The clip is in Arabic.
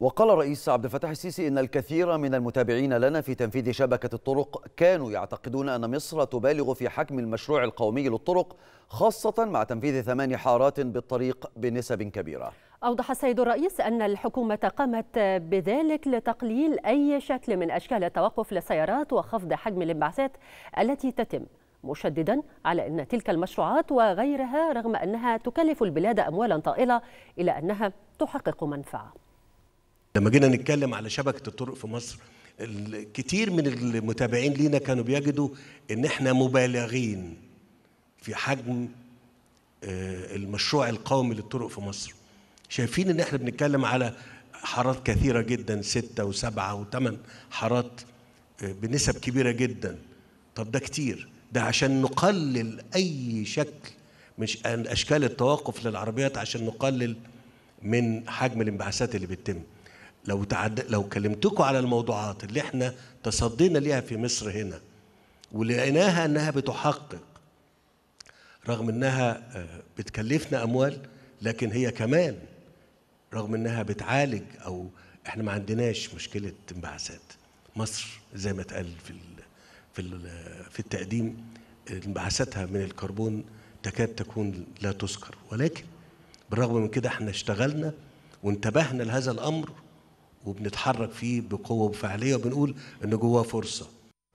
وقال الرئيس عبد الفتاح السيسي إن الكثير من المتابعين لنا في تنفيذ شبكة الطرق كانوا يعتقدون أن مصر تبالغ في حجم المشروع القومي للطرق خاصة مع تنفيذ ثمان حارات بالطريق بنسب كبيرة أوضح السيد الرئيس أن الحكومة قامت بذلك لتقليل أي شكل من أشكال التوقف للسيارات وخفض حجم الانبعاثات التي تتم مشددا على أن تلك المشروعات وغيرها رغم أنها تكلف البلاد أموالا طائلة إلى أنها تحقق منفعة لما جينا نتكلم على شبكه الطرق في مصر كتير من المتابعين لينا كانوا بيجدوا ان احنا مبالغين في حجم آه، المشروع القومي للطرق في مصر شايفين ان احنا بنتكلم على حارات كثيرة جدا ستة وسبعة وثمان حارات آه، بنسب كبيرة جدا طب ده كتير ده عشان نقلل أي شكل مش أشكال التوقف للعربيات عشان نقلل من حجم الانبعاثات اللي بتتم لو تعد... لو كلمتكم على الموضوعات اللي احنا تصدينا ليها في مصر هنا ولقيناها انها بتحقق رغم انها آه، بتكلفنا اموال لكن هي كمان رغم انها بتعالج او احنا ما عندناش مشكله انبعاثات مصر زي ما اتقال في ال في ال في التقديم انبعاثاتها من الكربون تكاد تكون لا تذكر ولكن بالرغم من كده احنا اشتغلنا وانتبهنا لهذا الامر وبنتحرك فيه بقوه وبفعاليه وبنقول ان جواه فرصه